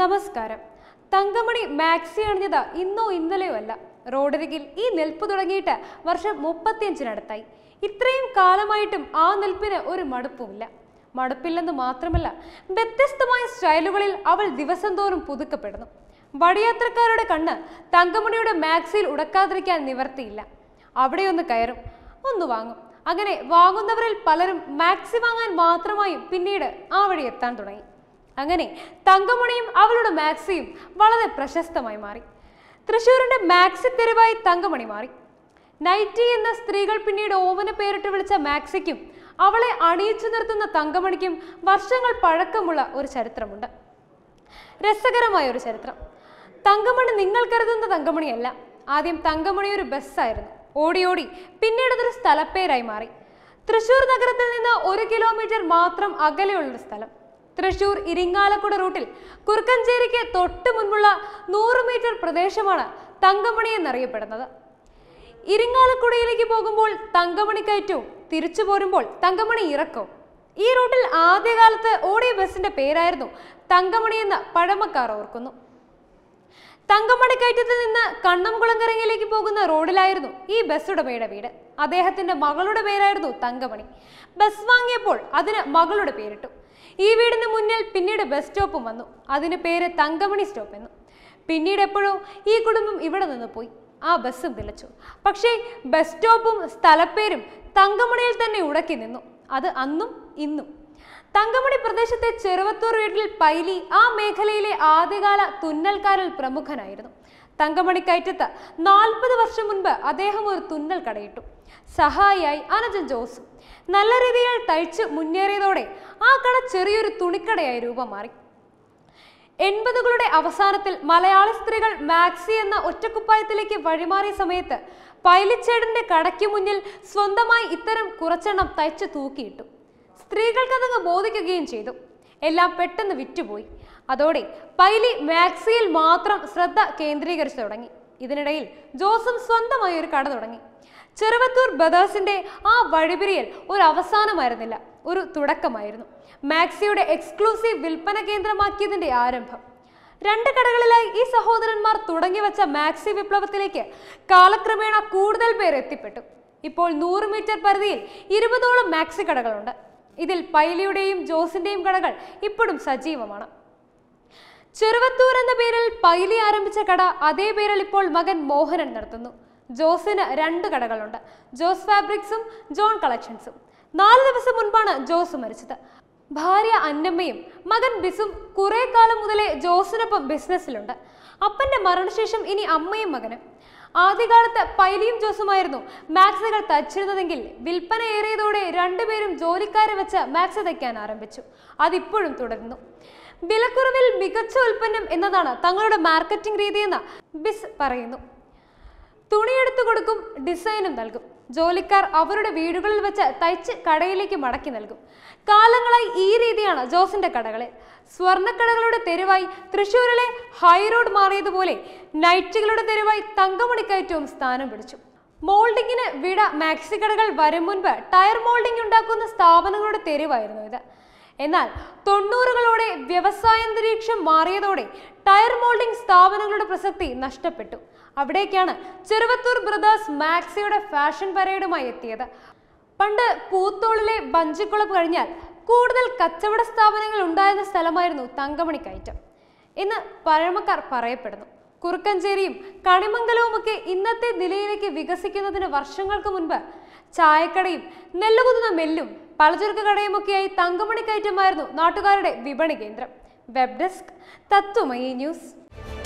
നമസ്കാരം തങ്കമണി മാക്സി അണിഞ്ഞത് ഇന്നോ ഇന്നലെയോ അല്ല റോഡരികിൽ ഈ നെൽപ്പ് തുടങ്ങിയിട്ട് വർഷം മുപ്പത്തിയഞ്ചിനടുത്തായി ഇത്രയും കാലമായിട്ടും ആ നെൽപ്പിന് ഒരു മടുപ്പുമില്ല മടുപ്പില്ലെന്ന് മാത്രമല്ല വ്യത്യസ്തമായ സ്റ്റൈലുകളിൽ അവൾ ദിവസം തോറും പുതുക്കപ്പെടുന്നു വടിയാത്രക്കാരുടെ കണ്ണ് തങ്കമണിയുടെ മാക്സിയിൽ ഉടക്കാതിരിക്കാൻ നിവർത്തിയില്ല അവിടെ ഒന്ന് കയറും ഒന്ന് വാങ്ങും അങ്ങനെ വാങ്ങുന്നവരിൽ പലരും മാക്സി വാങ്ങാൻ മാത്രമായും പിന്നീട് ആ വഴി എത്താൻ തുടങ്ങി അങ്ങനെ തങ്കമണിയും അവളുടെ മാക്സിയും വളരെ പ്രശസ്തമായി മാറി തൃശ്ശൂരിന്റെ മാക്സി തെരുവായി തങ്കമണി മാറി നൈറ്റി എന്ന സ്ത്രീകൾ പിന്നീട് ഓമന പേരിട്ട് വിളിച്ച മാക്സിക്കും അവളെ അണിയിച്ചു നിർത്തുന്ന തങ്കമണിക്കും വർഷങ്ങൾ പഴക്കമുള്ള ഒരു ചരിത്രമുണ്ട് രസകരമായ ഒരു ചരിത്രം തങ്കമണി നിങ്ങൾ കരുതുന്ന തങ്കമണിയല്ല ആദ്യം തങ്കമണി ഒരു ബസ്സായിരുന്നു ഓടി ഓടി പിന്നീട് അതൊരു സ്ഥലപ്പേരായി മാറി തൃശൂർ നഗരത്തിൽ നിന്ന് ഒരു കിലോമീറ്റർ മാത്രം അകലെയുള്ളൊരു സ്ഥലം തൃശൂർ ഇരിങ്ങാലക്കുട റൂട്ടിൽ കുറുക്കഞ്ചേരിക്ക് തൊട്ട് മുൻപുള്ള നൂറ് മീറ്റർ പ്രദേശമാണ് തങ്കമണി എന്നറിയപ്പെടുന്നത് ഇരിങ്ങാലക്കുടയിലേക്ക് പോകുമ്പോൾ തങ്കമണി കയറ്റവും തിരിച്ചു പോരുമ്പോൾ തങ്കമണി ഇറക്കും ഈ റൂട്ടിൽ ആദ്യകാലത്ത് ഓടിയ ബസിന്റെ പേരായിരുന്നു തങ്കമണി എന്ന് പഴമക്കാർ ഓർക്കുന്നു തങ്കമണി കയറ്റത്തിൽ നിന്ന് കണ്ണംകുളങ്കരങ്ങയിലേക്ക് പോകുന്ന റോഡിലായിരുന്നു ഈ ബസ് ഉടമയുടെ വീട് അദ്ദേഹത്തിന്റെ മകളുടെ പേരായിരുന്നു തങ്കമണി ബസ് വാങ്ങിയപ്പോൾ അതിന് മകളുടെ പേരിട്ടു ഈ വീടിന് മുന്നിൽ പിന്നീട് ബസ് സ്റ്റോപ്പും വന്നു അതിന് പേര് തങ്കമണി സ്റ്റോപ്പ് എന്ന് പിന്നീട് എപ്പോഴോ ഈ കുടുംബം ഇവിടെ നിന്ന് പോയി ആ ബസ്സും പിളച്ചു പക്ഷേ ബസ് സ്റ്റോപ്പും സ്ഥലപ്പേരും തങ്കമണിയിൽ തന്നെ ഉടക്കി നിന്നു അത് അന്നും ഇന്നും തങ്കമണി പ്രദേശത്തെ ചെറുവത്തൂർ വീട്ടിൽ പൈലി ആ മേഖലയിലെ ആദ്യകാല തുന്നൽക്കാരിൽ പ്രമുഖനായിരുന്നു തങ്കമണി കയറ്റത്ത് നാൽപ്പത് വർഷം മുൻപ് അദ്ദേഹം ഒരു തുന്നൽ കടയിട്ടു സഹായിയായി അനജൻ ജോസ് നല്ല രീതിയിൽ തയ്ച്ച് മുന്നേറിയതോടെ ആ കട ചെറിയൊരു തുണിക്കടയായി രൂപം മാറി എൺപതുകളുടെ അവസാനത്തിൽ മലയാളി സ്ത്രീകൾ മാക്സി എന്ന ഒറ്റക്കുപ്പായത്തിലേക്ക് വഴിമാറിയ സമയത്ത് പൈലിച്ചേടിന്റെ കടയ്ക്ക് മുന്നിൽ സ്വന്തമായി ഇത്തരം കുറച്ചെണ്ണം തയ്ച്ച് തൂക്കിയിട്ടു സ്ത്രീകൾക്കതങ്ങ് ബോധിക്കുകയും ചെയ്തു എല്ലാം പെട്ടെന്ന് വിറ്റുപോയി അതോടെ പൈലി മാക്സിയിൽ മാത്രം ശ്രദ്ധ കേന്ദ്രീകരിച്ചു തുടങ്ങി ഇതിനിടയിൽ ജോസും സ്വന്തമായി ഒരു കട തുടങ്ങി ചെറുവത്തൂർ ബ്രദേഴ്സിന്റെ ആ വഴിപിരിയൽ ഒരു അവസാനമായിരുന്നില്ല ഒരു തുടക്കമായിരുന്നു മാക്സിയുടെ എക്സ്ക്ലൂസീവ് വിൽപ്പന കേന്ദ്രമാക്കിയതിന്റെ ആരംഭം രണ്ട് കടകളിലായി ഈ സഹോദരന്മാർ വെച്ച മാക്സി വിപ്ലവത്തിലേക്ക് കാലക്രമേണ കൂടുതൽ പേർ എത്തിപ്പെട്ടു ഇപ്പോൾ നൂറ് മീറ്റർ പരിധിയിൽ ഇരുപതോളം മാക്സി കടകളുണ്ട് ഇതിൽ പൈലിയുടെയും ജോസിന്റെയും കടകൾ ഇപ്പോഴും സജീവമാണ് ചെറുവത്തൂർ എന്ന പേരിൽ പൈലി ആരംഭിച്ച കട അതേ പേരിൽ ഇപ്പോൾ മകൻ മോഹനൻ നടത്തുന്നു ജോസിന് രണ്ട് കടകളുണ്ട് ജോസ് ഫാബ്രിക്സും ജോൺ കളക്ഷൻസും നാല് ദിവസം മുൻപാണ് ജോസ് മരിച്ചത് ഭാര്യ അന്നമ്മയും മകൻ ബിസും കുറേ കാലം മുതലേ ജോസിനൊപ്പം ബിസിനസ്സിലുണ്ട് അപ്പന്റെ മരണശേഷം ഇനി അമ്മയും മകനും ആദ്യകാലത്ത് പൈലിയും ജോസുമായിരുന്നു മാക്സുകൾ തച്ചിരുന്നതെങ്കിൽ വിൽപ്പന ഏറിയതോടെ രണ്ടുപേരും ജോലിക്കാരെ വെച്ച് മാക്സ് തയ്ക്കാൻ ആരംഭിച്ചു അതിപ്പോഴും തുടരുന്നു വിലക്കുറവിൽ മികച്ച ഉൽപ്പന്നം എന്നതാണ് തങ്ങളുടെ മാർക്കറ്റിംഗ് രീതിയെന്ന് ബിസ് പറയുന്നു തുണിയെടുത്തു കൊടുക്കും ഡിസൈനും നൽകും ജോലിക്കാർ അവരുടെ വീടുകളിൽ വെച്ച് തയ്ച്ച് കടയിലേക്ക് മടക്കി നൽകും കാലങ്ങളായി ഈ രീതിയാണ് ജോസിന്റെ കടകളെ സ്വർണ്ണക്കടകളുടെ തെരുവായി തൃശൂരിലെ ഹൈറോഡ് മാറിയതുപോലെ നൈറ്റുകളുടെ തെരുവായി തങ്കമണിക്കയറ്റവും സ്ഥാനം പിടിച്ചു മോൾഡിങ്ങിന് വിട മാക്സി കടകൾ വരും മുൻപ് ടയർ മോൾഡിംഗ് ഉണ്ടാക്കുന്ന സ്ഥാപനങ്ങളുടെ തെരുവായിരുന്നു ഇത് എന്നാൽ തൊണ്ണൂറുകളോടെ വ്യവസായാന്തരീക്ഷം മാറിയതോടെ ടയർ മോൾഡിംഗ് സ്ഥാപനങ്ങളുടെ പ്രസക്തി നഷ്ടപ്പെട്ടു അവിടേക്കാണ് ചെറുവത്തൂർ ബ്രദേഴ്സ് മാക്സിയുടെ ഫാഷൻ പരേഡുമായി എത്തിയത് പണ്ട് പൂത്തോളിലെ ബഞ്ചിക്കുളം കഴിഞ്ഞാൽ കൂടുതൽ കച്ചവട സ്ഥാപനങ്ങൾ ഉണ്ടായിരുന്ന സ്ഥലമായിരുന്നു തങ്കമണി കയറ്റം എന്ന് പഴമക്കാർ പറയപ്പെടുന്നു കുറുക്കഞ്ചേരിയും കണിമംഗലവുമൊക്കെ ഇന്നത്തെ നിലയിലേക്ക് വികസിക്കുന്നതിന് വർഷങ്ങൾക്ക് മുൻപ് ചായക്കടയും നെല്ലുകുതുന്ന മെല്ലും പലചരക്ക് കടയുമൊക്കെയായി തങ്കമണി കയറ്റമായിരുന്നു നാട്ടുകാരുടെ വിപണി കേന്ദ്രം വെബ് ഡെസ്ക് തത്വമയി ന്യൂസ്